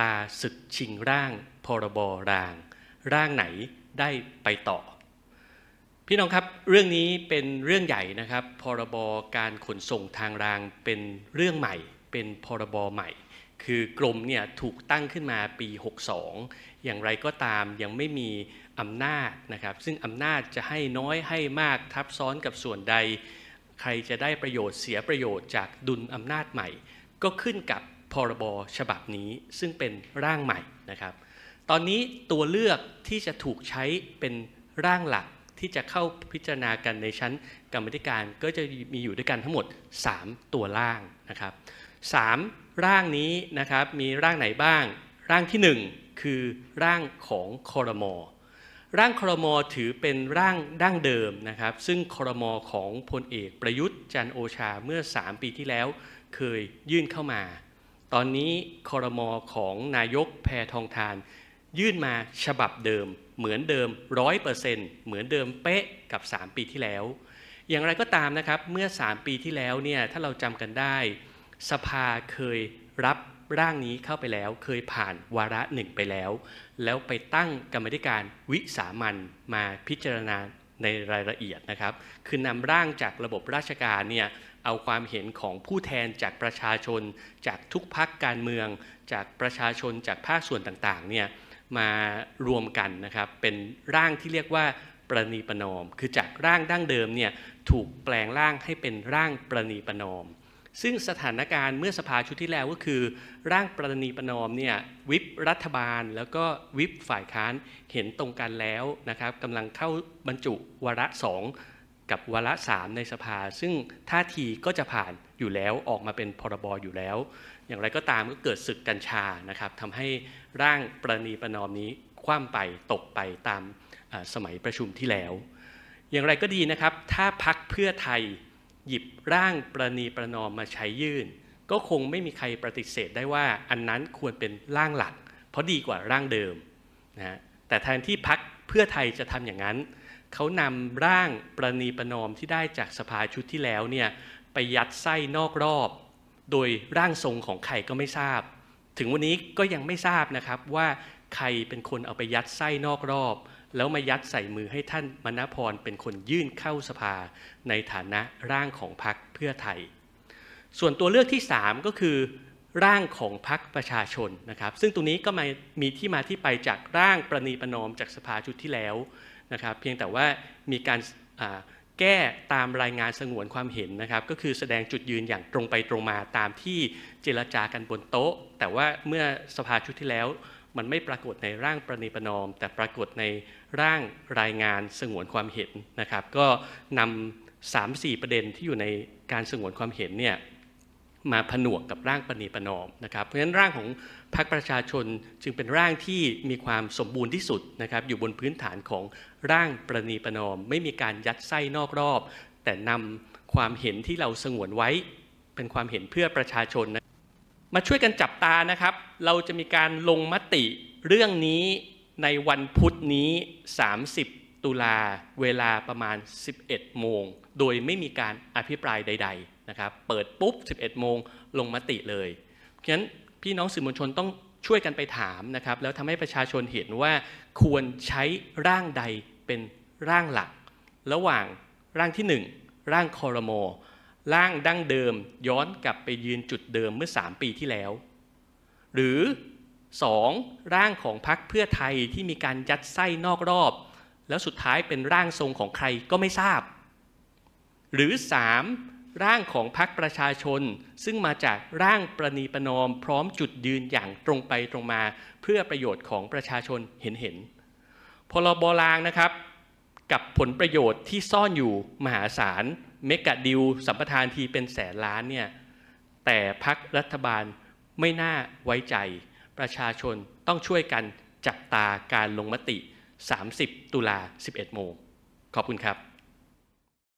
ตาศึกชิงร่างพรบรางร่างไหนได้ไปต่อ พี่น้องครับเรื่องนี้เป็นเรื่องใหญ่นะครับพรบการขนส่งทางรางเป็นเรื่องใหม่ เป็นพรบใหม่ คือ กรมเนี่ยถูกตั้งขึ้นมาปี 62 อย่างไรก็ตามยังไม่มีอำนาจนะครับซึ่งอำนาจจะให้น้อยให้มากทับซ้อนกับส่วนใด ใครจะได้ประโยชน์เสียประโยชน์จากดุลอำนาจใหม่ ก็ขึ้นกับพรบฉบับนี้ซึ่งเป็นร่างใหม่นะครับ ตอนนี้ตัวเลือกที่จะถูกใช้เป็นร่างหลักที่จะเข้าพิจารณากันในชั้นกรรมธิการก็จะมีอยู่ด้วยกันทั้งหมด 3 ตัวร่างนะครับ3ร่างนี้นะครับมีร่างไหนบ้าง ร่างที่1คือร่างของคอรมอร่างครมถือเป็นร่างดั้งเดิมนะครับ ซึ่งครมของพลเอกประยุทธ์จันโอชาเมื่อ 3 ปีที่แล้วเคยยื่นเข้ามาตอนนี้คอรมอของนายกแพทองทาน ยื่นมาฉบับเดิมเหมือนเดิมร้อยเปอร์เซ็นต์เหมือนเดิมเป๊ะกับ 3 ปีที่แล้ว อย่างไรก็ตามนะครับเมื่อ 3 ปีที่แล้วเนี่ยถ้าเราจำกันได้ สภาเคยรับร่างนี้เข้าไปแล้ว เคยผ่านวาระหนึ่งไปแล้ว แล้วไปตั้งกรรมธิการวิสามันมาพิจารณาในรายละเอียดนะครับ คือนำร่างจากระบบราชการเนี่ยเอาความเห็นของผู้แทนจากประชาชน จากทุกพักการเมือง จากประชาชนจากภาคส่วนต่างๆเนี่ยมารวมกันนะครับเป็นร่างที่เรียกว่าประนีประนอม คือจากร่างดั้งเดิมเนี่ยถูกแปลงร่างให้เป็นร่างประนีประนอม ซึ่งสถานการณ์เมื่อสภาชุดที่แล้วก็คือ ร่างประนีประนอมเนี่ยวิปรัฐบาล แล้วก็วิปฝ่ายค้านเห็นตรงกันแล้วนะครับกำลังเข้าบรรจุวาระสองกับวาระสามในสภา ซึ่งท่าทีก็จะผ่านอยู่แล้วออกมาเป็นพรบอยู่แล้ว อย่างไรก็ตามก็เกิดศึกกัญชานะครับทำให้ร่างประนีประนอมนี้คว่ำไปตกไปตามสมัยประชุมที่แล้ว อย่างไรก็ดีนะครับถ้าพักเพื่อไทยหยิบร่างประนีประนอมมาใช้ยื่น ก็คงไม่มีใครปฏิเสธได้ว่าอันนั้นควรเป็นร่างหลัก เพราะดีกว่าร่างเดิมนะแต่แทนที่พักเพื่อไทยจะทำอย่างนั้นเขานำร่างประนีประนอมที่ได้จากสภาชุดที่แล้วเนี่ยไปยัดไส้นอกรอบ โดยร่างทรงของใครก็ไม่ทราบ ถึงวันนี้ก็ยังไม่ทราบนะครับว่าใครเป็นคนเอาไปยัดไส้นอกรอบ แล้วมายัดใส่มือให้ท่านมณพร เป็นคนยื่นเข้าสภาในฐานะร่างของพรรคเพื่อไทย ส่วนตัวเลือกที่3ก็คือ ร่างของพรรคประชาชนนะครับ ซึ่งตรงนี้ก็มมีที่มาที่ไปจากร่างประนีประนอมจากสภาชุดที่แล้วนะครับเพียงแต่ว่ามีการแก้ตามรายงานสงวนความเห็นนะครับก็คือแสดงจุดยืนอย่างตรงไปตรงมาตามที่เจรจากันบนโต๊ะ แต่ว่าเมื่อสภาชุดที่แล้ว มันไม่ปรากฏในร่างประนีประนอม แต่ปรากฏในร่างรายงานสงวนความเห็นนะครับ ก็นำสามสี่ประเด็นที่อยู่ในการสงวนความเห็นเนี่ยมาผนวกกับร่างปณีประนอมนะครับ เพราะฉะนั้นร่างของพรรคประชาชนจึงเป็นร่างที่มีความสมบูรณ์ที่สุดนะครับ อยู่บนพื้นฐานของร่างปณีประนอม ไม่มีการยัดไส้นอกรอบ แต่นำความเห็นที่เราสงวนไว้ เป็นความเห็นเพื่อประชาชนนะมาช่วยกันจับตานะครับ เราจะมีการลงมติเรื่องนี้ในวันพุธนี้ 30ตุลาเวลาประมาณ 11 โมง โดยไม่มีการอภิปรายใดๆนะครับเปิดปุ๊บ 11 โมงลงมติเลยเพราะฉะนั้นพี่น้องสื่อมวลชนต้องช่วยกันไปถามนะครับแล้วทำให้ประชาชนเห็นว่าควรใช้ร่างใดเป็นร่างหลัก ระหว่างร่างที่ 1 ร่างคอรมอร่างดั้งเดิมย้อนกลับไปยืนจุดเดิมเมื่อ 3 ปีที่แล้ว หรือ 2. ร่างของพรรคเพื่อไทยที่มีการยัดไส้นอกรอบแล้วสุดท้ายเป็นร่างทรงของใครก็ไม่ทราบ หรือ 3. ร่างของพรรคประชาชน ซึ่งมาจากร่างประนีประนอมพร้อมจุดยืนอย่างตรงไปตรงมา เพื่อประโยชน์ของประชาชนเห็นเห็นพรบรางนะครับ กับผลประโยชน์ที่ซ่อนอยู่มหาศาลเมกะดิวสัมปทานทีเป็นแสนล้านเนี่ยแต่พรรครัฐบาลไม่น่าไว้ใจ ประชาชนต้องช่วยกันจับตาการลงมติ30 ตุลา11โมงขอบคุณครับ